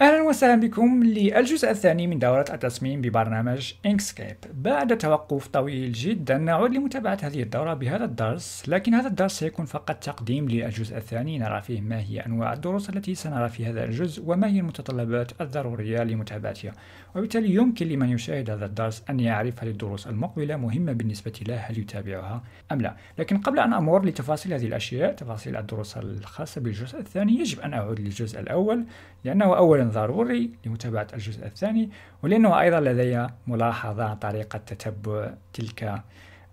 اهلا وسهلا بكم للجزء الثاني من دورة التصميم ببرنامج انكسكيب بعد توقف طويل جدا نعود لمتابعة هذه الدورة بهذا الدرس لكن هذا الدرس سيكون فقط تقديم للجزء الثاني نرى فيه ما هي انواع الدروس التي سنرى في هذا الجزء وما هي المتطلبات الضرورية لمتابعتها وبالتالي يمكن لمن يشاهد هذا الدرس ان يعرف هل الدروس المقبلة مهمة بالنسبة له هل يتابعها ام لا لكن قبل ان امر لتفاصيل هذه الاشياء تفاصيل الدروس الخاصة بالجزء الثاني يجب ان اعود للجزء الاول لانه اولا ضروري لمتابعة الجزء الثاني ولأنه أيضا لدي ملاحظة عن طريقة تتبع تلك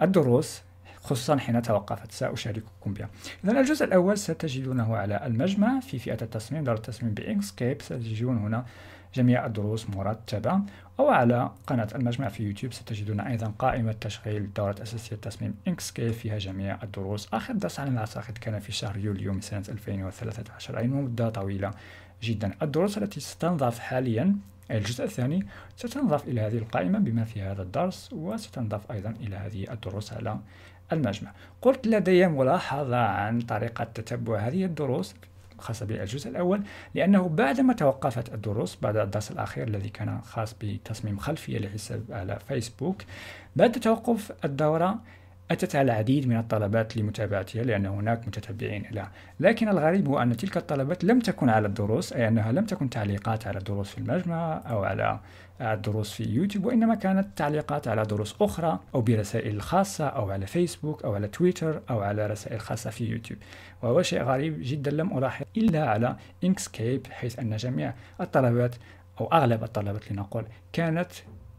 الدروس خصوصا حين توقفت سأشارككم بها إذا الجزء الأول ستجدونه على المجمع في فئة التصميم دار التصميم بإنكسكيب ستجدون هنا جميع الدروس مرتبة أو على قناة المجمع في يوتيوب ستجدون أيضا قائمة تشغيل دورة أساسية تصميم إنكسكيب فيها جميع الدروس آخر درس على العصاخت كان في شهر يوليو من سنة 2013 أي مدة طويلة جدا الدروس التي ستنضاف حاليا الجزء الثاني ستنضاف إلى هذه القائمة بما في هذا الدرس وستنضاف أيضا إلى هذه الدروس على المجمع قلت لدي ملاحظة عن طريقة تتبع هذه الدروس خاصة بالجزء الأول لأنه بعدما توقفت الدروس بعد الدرس الأخير الذي كان خاص بتصميم خلفية لحساب على فيسبوك بعد توقف الدورة أتت على العديد من الطلبات لمتابعتها لأن هناك متتبعين لها لكن الغريب هو أن تلك الطلبات لم تكن على الدروس أي أنها لم تكن تعليقات على الدروس في المجمع أو على الدروس في يوتيوب وإنما كانت تعليقات على دروس أخرى أو برسائل خاصة أو على فيسبوك أو على تويتر أو على رسائل خاصة في يوتيوب وهو شيء غريب جدا لم ألاحظ إلا على إنكسكيب حيث أن جميع الطلبات أو أغلب الطلبات لنقول كانت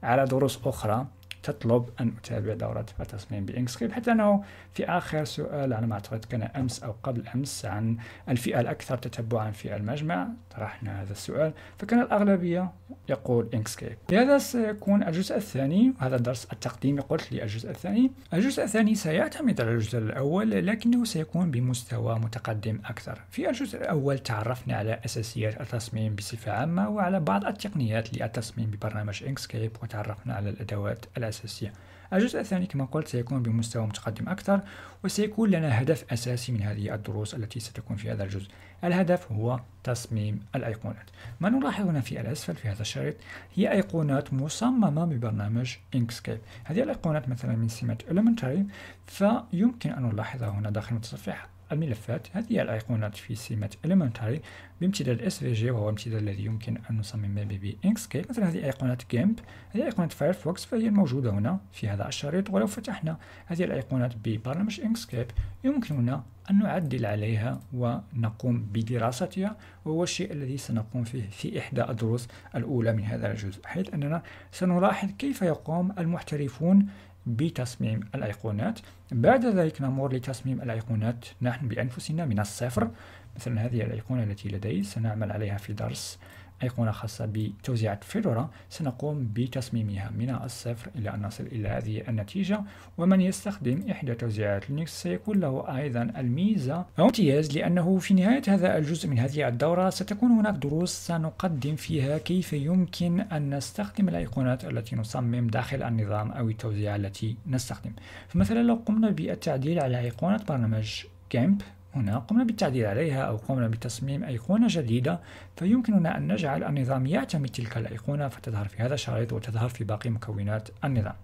على دروس أخرى تطلب أن أتابع دورة التصميم بإنكسكريب حتى أنه في آخر سؤال على ما أعتقد كان أمس أو قبل أمس عن الفئة الأكثر تتبعا في المجمع طرحنا هذا السؤال فكان الأغلبية يقول إنكسكيب لهذا سيكون الجزء الثاني هذا الدرس التقديمي قلت لي الجزء الثاني الجزء الثاني سيعتمد على الجزء الأول لكنه سيكون بمستوى متقدم أكثر في الجزء الأول تعرفنا على أساسيات التصميم بصفة عامة وعلى بعض التقنيات للتصميم ببرنامج إنكسكيب وتعرفنا على الأدوات الأساسية ceci. الجزء الثاني كما قلت سيكون بمستوى متقدم أكثر وسيكون لنا هدف أساسي من هذه الدروس التي ستكون في هذا الجزء الهدف هو تصميم الأيقونات ما نلاحظ هنا في الأسفل في هذا الشريط هي أيقونات مصممة ببرنامج إنكسكيب هذه الأيقونات مثلا من سمة Elementary فيمكن أن نلاحظها هنا داخل متصفح الملفات هذه الأيقونات في سمة Elementary بامتداد SVG وهو امتداد الذي يمكن أن نصمم به بإنكسكيب مثل هذه أيقونة GIMP هذه أيقونة فايرفوكس فهي الموجودة هنا في هذا الشريط ولو فتحنا هذه الأيقونات ببرنامج إنكسكيب يمكننا أن نعدل عليها ونقوم بدراستها وهو الشيء الذي سنقوم فيه في إحدى الدروس الأولى من هذا الجزء حيث أننا سنلاحظ كيف يقوم المحترفون بتصميم الأيقونات بعد ذلك نمر لتصميم الأيقونات نحن بأنفسنا من الصفر مثلا هذه الأيقونة التي لدي سنعمل عليها في درس أيقونة خاصة بتوزيع فيدورا سنقوم بتصميمها من الصفر إلى أن نصل إلى هذه النتيجة ومن يستخدم إحدى توزيعات لينكس سيكون له أيضا الميزة أو امتياز لأنه في نهاية هذا الجزء من هذه الدورة ستكون هناك دروس سنقدم فيها كيف يمكن أن نستخدم الأيقونات التي نصمم داخل النظام أو التوزيع التي نستخدم فمثلا لو قمنا بالتعديل على أيقونة برنامج كامب هنا قمنا بالتعديل عليها أو قمنا بتصميم أيقونة جديدة فيمكننا أن نجعل النظام يعتمد تلك الأيقونة فتظهر في هذا الشريط وتظهر في باقي مكونات النظام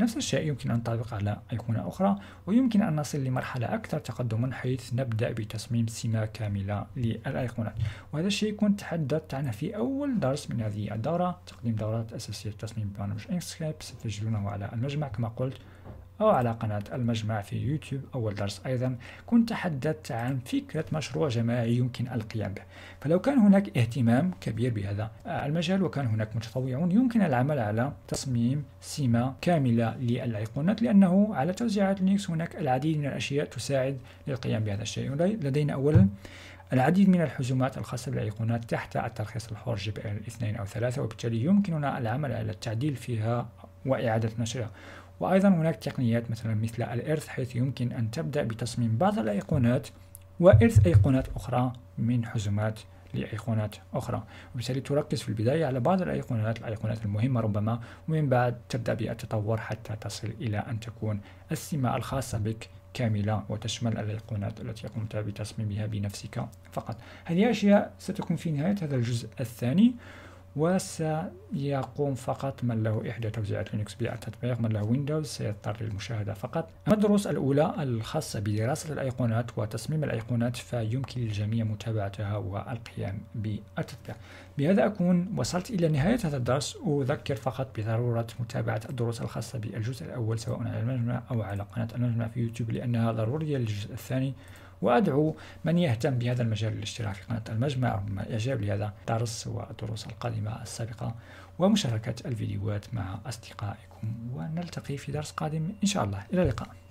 نفس الشيء يمكن أن نطبق على أيقونة أخرى ويمكن أن نصل لمرحلة أكثر تقدما حيث نبدأ بتصميم سمة كاملة للأيقونات وهذا الشيء كنت تحدثت عنه في أول درس من هذه الدورة تقديم دورات أساسية تصميم برنامج إنكسكيب ستجدونه على المجمع كما قلت أو على قناة المجمع في يوتيوب أول درس أيضا كنت تحدثت عن فكرة مشروع جماعي يمكن القيام به فلو كان هناك اهتمام كبير بهذا المجال وكان هناك متطوعون يمكن العمل على تصميم سمة كاملة للأيقونات لأنه على توزيعات لينكس هناك العديد من الأشياء تساعد للقيام بهذا الشيء لدينا أولا العديد من الحزومات الخاصة بالأيقونات تحت الترخيص الحر جي بي ال اثنين أو ثلاثة وبالتالي يمكننا العمل على التعديل فيها وإعادة نشرها وأيضا هناك تقنيات مثلا مثل الإرث حيث يمكن أن تبدأ بتصميم بعض الأيقونات وإرث أيقونات أخرى من حزمات لأيقونات أخرى وبالتالي تركز في البداية على بعض الأيقونات الأيقونات المهمة ربما ومن بعد تبدأ بالتطور حتى تصل إلى أن تكون السمة الخاصة بك كاملة وتشمل الأيقونات التي قمت بتصميمها بنفسك فقط هذه أشياء ستكون في نهاية هذا الجزء الثاني وسيقوم فقط من له إحدى توزيعات لينكس بالتطبيق من له ويندوز سيضطر للمشاهدة فقط أما الدروس الأولى الخاصة بدراسة الأيقونات وتصميم الأيقونات فيمكن للجميع متابعتها والقيام بالتطبيق بهذا أكون وصلت إلى نهاية هذا الدرس أذكر فقط بضرورة متابعة الدروس الخاصة بالجزء الأول سواء على المجمع أو على قناة المجمع في يوتيوب لأنها ضرورية للجزء الثاني وأدعو من يهتم بهذا المجال للاشتراك في قناة المجمع وما يجاب لهذا الدرس والدروس القادمة السابقة ومشاركة الفيديوهات مع أصدقائكم ونلتقي في درس قادم إن شاء الله إلى اللقاء